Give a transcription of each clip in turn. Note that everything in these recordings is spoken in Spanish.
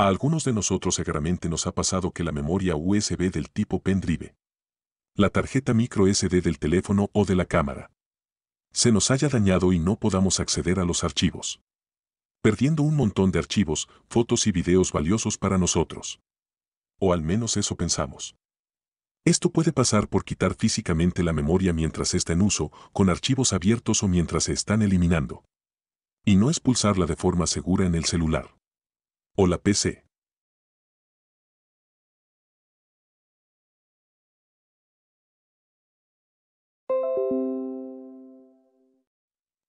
A algunos de nosotros seguramente nos ha pasado que la memoria USB del tipo pendrive, la tarjeta micro SD del teléfono o de la cámara, se nos haya dañado y no podamos acceder a los archivos. Perdiendo un montón de archivos, fotos y videos valiosos para nosotros. O al menos eso pensamos. Esto puede pasar por quitar físicamente la memoria mientras está en uso, con archivos abiertos o mientras se están eliminando. Y no expulsarla de forma segura en el celular o la PC.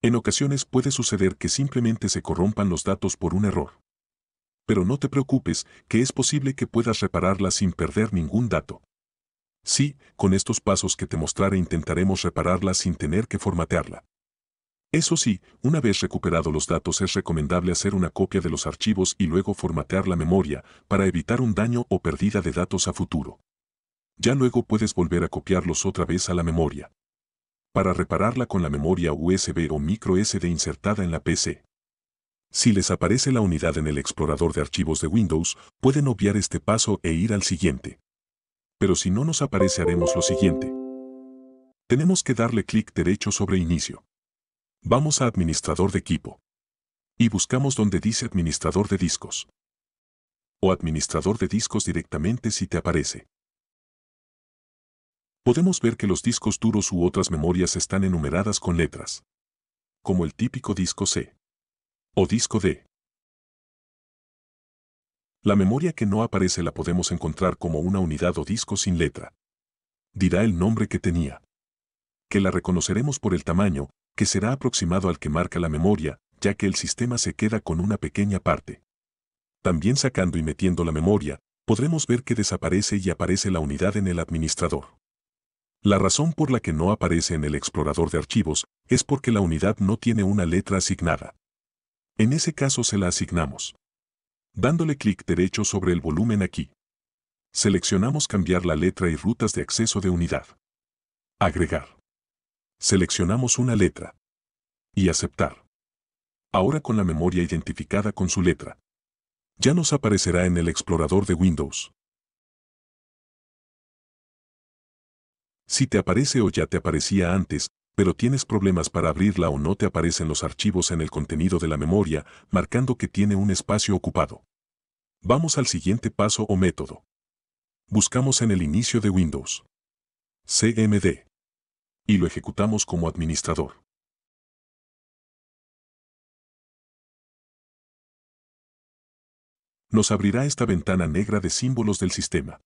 En ocasiones puede suceder que simplemente se corrompan los datos por un error. Pero no te preocupes, que es posible que puedas repararla sin perder ningún dato. Sí, con estos pasos que te mostraré intentaremos repararla sin tener que formatearla. Eso sí, una vez recuperados los datos es recomendable hacer una copia de los archivos y luego formatear la memoria para evitar un daño o pérdida de datos a futuro. Ya luego puedes volver a copiarlos otra vez a la memoria. Para repararla con la memoria USB o micro SD insertada en la PC. Si les aparece la unidad en el explorador de archivos de Windows, pueden obviar este paso e ir al siguiente. Pero si no nos aparece haremos lo siguiente. Tenemos que darle clic derecho sobre Inicio. Vamos a administrador de equipo. Y buscamos donde dice administrador de discos. O administrador de discos directamente si te aparece. Podemos ver que los discos duros u otras memorias están enumeradas con letras. Como el típico disco C. O disco D. La memoria que no aparece la podemos encontrar como una unidad o disco sin letra. Dirá el nombre que tenía. Que la reconoceremos por el tamaño, que será aproximado al que marca la memoria, ya que el sistema se queda con una pequeña parte. También sacando y metiendo la memoria, podremos ver que desaparece y aparece la unidad en el administrador. La razón por la que no aparece en el explorador de archivos es porque la unidad no tiene una letra asignada. En ese caso se la asignamos. Dándole clic derecho sobre el volumen aquí. Seleccionamos cambiar la letra y rutas de acceso de unidad. Agregar. Seleccionamos una letra. Y aceptar. Ahora con la memoria identificada con su letra. Ya nos aparecerá en el explorador de Windows. Si te aparece o ya te aparecía antes, pero tienes problemas para abrirla o no te aparecen los archivos en el contenido de la memoria, marcando que tiene un espacio ocupado. Vamos al siguiente paso o método. Buscamos en el inicio de Windows. CMD y lo ejecutamos como administrador. Nos abrirá esta ventana negra de símbolos del sistema.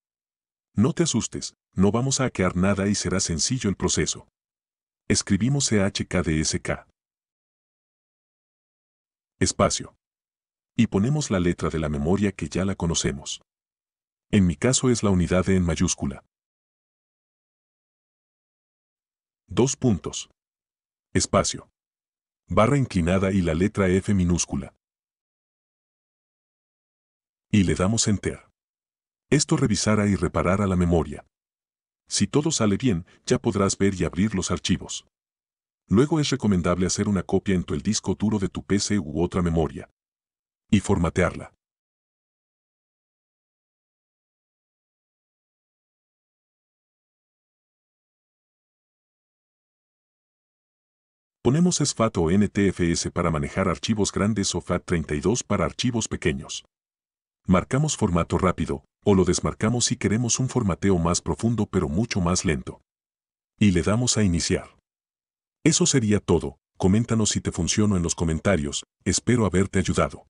No te asustes, no vamos a hackear nada y será sencillo el proceso. Escribimos CHKDSK. Espacio. Y ponemos la letra de la memoria que ya la conocemos. En mi caso es la unidad de en mayúscula. Dos puntos. Espacio. Barra inclinada y la letra F minúscula. Y le damos Enter. Esto revisará y reparará la memoria. Si todo sale bien, ya podrás ver y abrir los archivos. Luego es recomendable hacer una copia en tu el disco duro de tu PC u otra memoria. Y formatearla. Ponemos SFAT o NTFS para manejar archivos grandes o FAT32 para archivos pequeños. Marcamos formato rápido, o lo desmarcamos si queremos un formateo más profundo pero mucho más lento. Y le damos a iniciar. Eso sería todo, coméntanos si te funcionó en los comentarios, espero haberte ayudado.